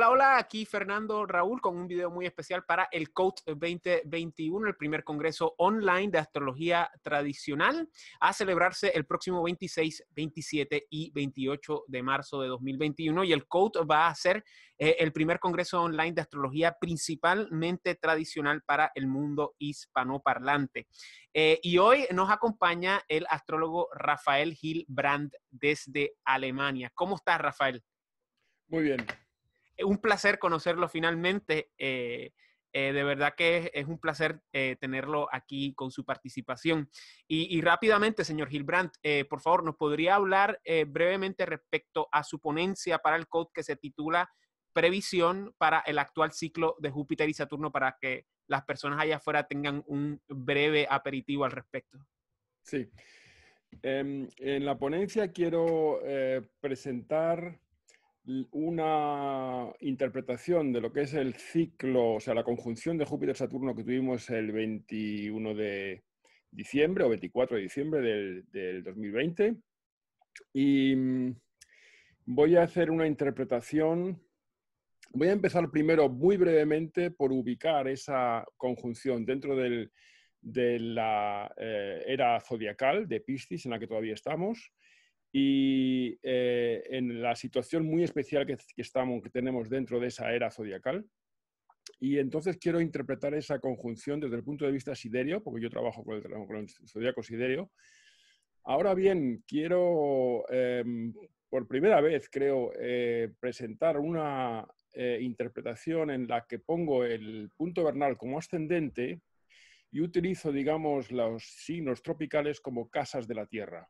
Hola, hola, aquí Fernando Raúl con un video muy especial para el Coach 2021, el primer congreso online de astrología tradicional, a celebrarse el próximo 26, 27 y 28 de marzo de 2021. Y el Coach va a ser eh, el primer congreso online de astrología principalmente tradicional para el mundo hispanoparlante. Eh, y hoy nos acompaña el astrólogo Rafael Gil Brandt desde Alemania. ¿Cómo estás, Rafael? Muy bien. Eh, un placer conocerlo finalmente. Eh, eh, de verdad que es, un placer tenerlo aquí con su participación. Y, rápidamente, señor Gilbrandt, por favor, ¿nos podría hablar brevemente respecto a su ponencia para el CODE que se titula Previsión para el actual ciclo de Júpiter y Saturno para que las personas allá afuera tengan un breve aperitivo al respecto? Sí. Em, en la ponencia quiero presentar una interpretación de lo que es el ciclo, o sea, la conjunción de Júpiter-Saturno que tuvimos el 21 de diciembre o 24 de diciembre del, 2020. Y mm, voy a hacer una interpretación. Voy a empezar primero muy brevemente por ubicar esa conjunción dentro del, de la eh, era zodiacal de Piscis en la que todavía estamos y eh, en la situación muy especial que, estamos, que tenemos dentro de esa era zodiacal. Y entonces quiero interpretar esa conjunción desde el punto de vista siderio, porque yo trabajo con el, zodiaco siderio. Ahora bien, quiero em, por primera vez, creo, eh, presentar una eh, interpretación en la que pongo el punto vernal como ascendente y utilizo, digamos, los signos tropicales como casas de la Tierra.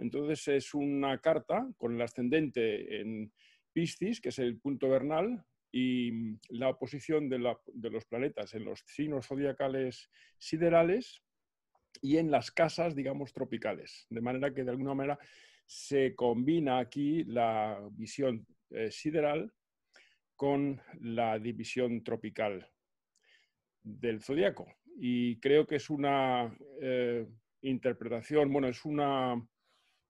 Entonces es una carta con el ascendente en Piscis, que es el punto vernal, y la oposición de, los planetas en los signos zodiacales siderales y en las casas, digamos, tropicales. De manera que de alguna manera se combina aquí la visión eh, sideral con la división tropical del zodiaco. Y creo que es una eh, interpretación, bueno, es una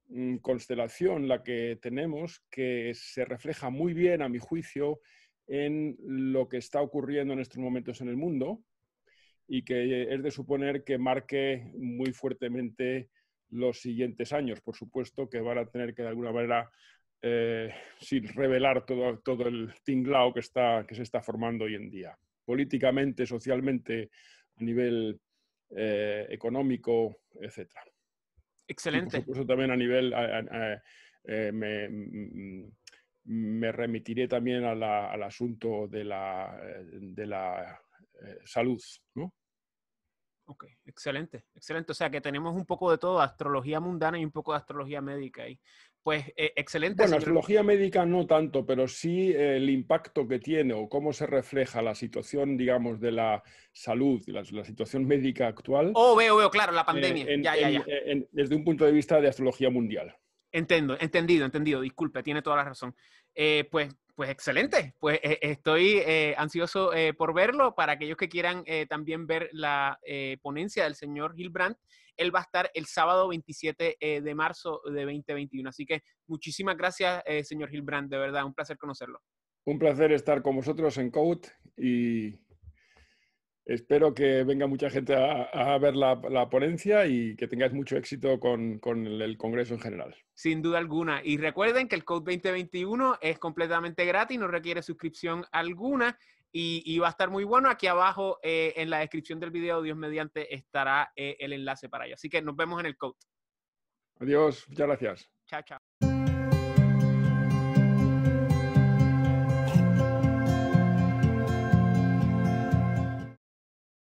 Mm, constelación, la que tenemos, que se refleja muy bien, a mi juicio, en lo que está ocurriendo en estos momentos en el mundo y que es de suponer que marque muy fuertemente los siguientes años, por supuesto, que van a tener que de alguna manera eh, sin revelar todo, el tinglao que, está, que se está formando hoy en día, políticamente, socialmente, a nivel eh, económico, etcétera. Excelente. por supuesto también a nivel, eh, me, mm, mm, me, remitiré también la, al asunto de la, eh, de la eh, salud, ¿no? Ok, excelente, excelente. O sea que tenemos un poco de todo, astrología mundana y un poco de astrología médica ahí. Pues eh, excelente. Bueno, astrología médica no tanto, pero sí eh, el impacto que tiene o cómo se refleja la situación, digamos, de la salud, la, la situación médica actual. Oh, veo, veo, claro, la eh, pandemia. ya, ya, ya. desde un punto de vista de astrología mundial. Entiendo, entendido, entendido. Disculpe, tiene toda la razón. pues pues excelente. Pues eh, estoy eh, ansioso eh, por verlo. Para aquellos que quieran también ver la ponencia del señor Gilbrand, él va a estar el sábado 27 de marzo de 2021. Así que muchísimas gracias, señor Gilbrand, De verdad, un placer conocerlo. Un placer estar con vosotros en COUT y Espero que venga mucha gente a, ver la, ponencia y que tengáis mucho éxito con, el, Congreso en general. Sin duda alguna. Y recuerden que el Code 2021 es completamente gratis, no requiere suscripción alguna y, va a estar muy bueno. Aquí abajo eh, en la descripción del video, Dios mediante, estará eh, el enlace para ello. Así que nos vemos en el Code. Adiós, muchas gracias. Chao, chao.